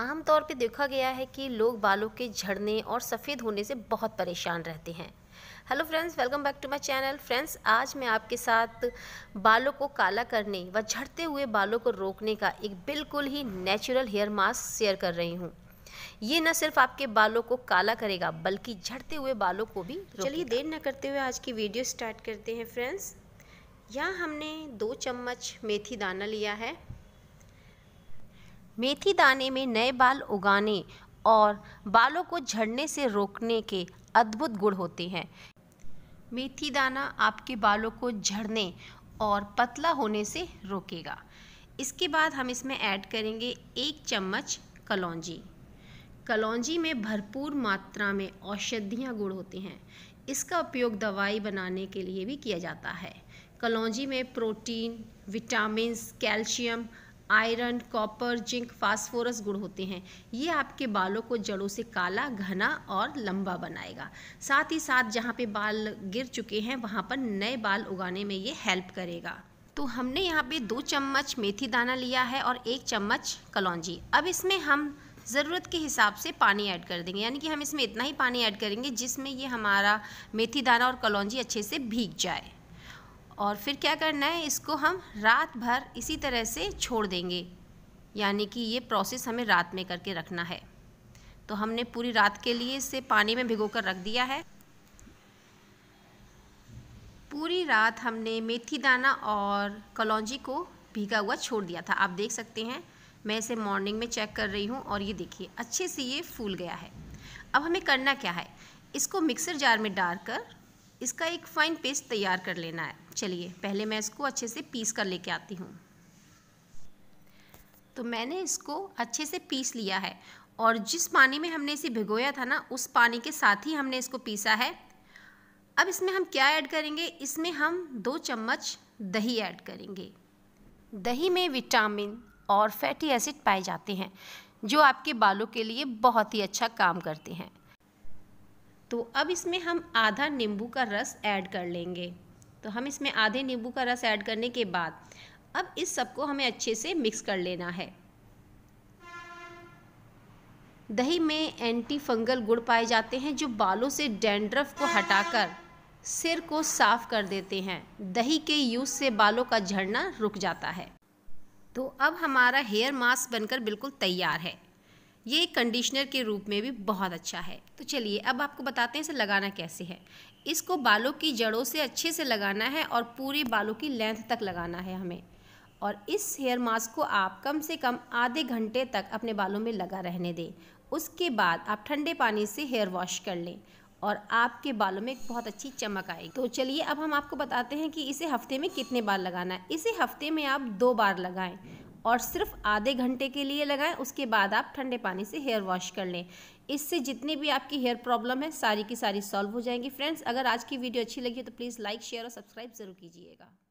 आमतौर पर देखा गया है कि लोग बालों के झड़ने और सफ़ेद होने से बहुत परेशान रहते हैं hello friends welcome back to my channel friends आज मैं आपके साथ बालों को काला करने व झड़ते हुए बालों को रोकने का एक बिल्कुल ही नेचुरल हेयर मास्क शेयर कर रही हूँ ये न सिर्फ आपके बालों को काला करेगा बल्कि झड़ते हुए बालों को भी चलिए देर न करते हुए आज की वीडियो स्टार्ट करते हैं फ्रेंड्स यहाँ हमने दो चम्मच मेथी दाना लिया है मेथी दाने में नए बाल उगाने और बालों को झड़ने से रोकने के अद्भुत गुण होते हैं मेथी दाना आपके बालों को झड़ने और पतला होने से रोकेगा इसके बाद हम इसमें ऐड करेंगे एक चम्मच कलौजी कलौजी में भरपूर मात्रा में औषधियाँ गुण होते हैं इसका उपयोग दवाई बनाने के लिए भी किया जाता है कलौजी में protein vitamins calcium iron copper zinc phosphorus गुण होते हैं ये आपके बालों को जड़ों से काला घना और लंबा बनाएगा साथ ही साथ जहाँ पे बाल गिर चुके हैं वहाँ पर नए बाल उगाने में ये हेल्प करेगा तो हमने यहाँ पे दो चम्मच मेथी दाना लिया है और एक चम्मच कलौजी अब इसमें हम ज़रूरत के हिसाब से पानी ऐड कर देंगे यानी कि हम इसमें इतना ही पानी ऐड करेंगे जिसमें ये हमारा मेथी दाना और कलौजी अच्छे से भीग जाए और फिर क्या करना है इसको हम रात भर इसी तरह से छोड़ देंगे यानी कि ये प्रोसेस हमें रात में करके रखना है तो हमने पूरी रात के लिए इसे पानी में भिगो कर रख दिया है पूरी रात हमने मेथी दाना और कलौजी को भीगा हुआ छोड़ दिया था आप देख सकते हैं मैं इसे मॉर्निंग में चेक कर रही हूँ और ये देखिए अच्छे से ये फूल गया है अब हमें करना क्या है इसको मिक्सर जार में डाल इसका एक फ़ाइन पेस्ट तैयार कर लेना है चलिए पहले मैं इसको अच्छे से पीस कर लेके आती हूँ तो मैंने इसको अच्छे से पीस लिया है और जिस पानी में हमने इसे भिगोया था ना उस पानी के साथ ही हमने इसको पीसा है अब इसमें हम क्या ऐड करेंगे इसमें हम दो चम्मच दही ऐड करेंगे दही में विटामिन और फैटी एसिड पाए जाते हैं जो आपके बालों के लिए बहुत ही अच्छा काम करते हैं तो अब इसमें हम आधा नींबू का रस ऐड कर लेंगे तो हम इसमें आधे नींबू का रस ऐड करने के बाद अब इस सबको हमें अच्छे से मिक्स कर लेना है दही में एंटी फंगल गुड़ पाए जाते हैं जो बालों से डेंड्रफ को हटाकर सिर को साफ कर देते हैं दही के यूज से बालों का झड़ना रुक जाता है तो अब हमारा हेयर मास्क बनकर बिल्कुल तैयार है ये कंडीशनर के रूप में भी बहुत अच्छा है तो चलिए अब आपको बताते हैं इसे लगाना कैसे है इसको बालों की जड़ों से अच्छे से लगाना है और पूरे बालों की लेंथ तक लगाना है हमें और इस हेयर मास्क को आप कम से कम आधे घंटे तक अपने बालों में लगा रहने दें उसके बाद आप ठंडे पानी से हेयर वॉश कर लें और आपके बालों में एक बहुत अच्छी चमक आएगी तो चलिए अब हम आपको बताते हैं कि इसे हफ्ते में कितने बार लगाना है इसे हफ्ते में आप दो बार लगाएं और सिर्फ आधे घंटे के लिए लगाएं उसके बाद आप ठंडे पानी से हेयर वॉश कर लें इससे जितनी भी आपकी हेयर प्रॉब्लम है सारी की सारी सॉल्व हो जाएंगी फ्रेंड्स अगर आज की वीडियो अच्छी लगी तो प्लीज़ लाइक शेयर और सब्सक्राइब ज़रूर कीजिएगा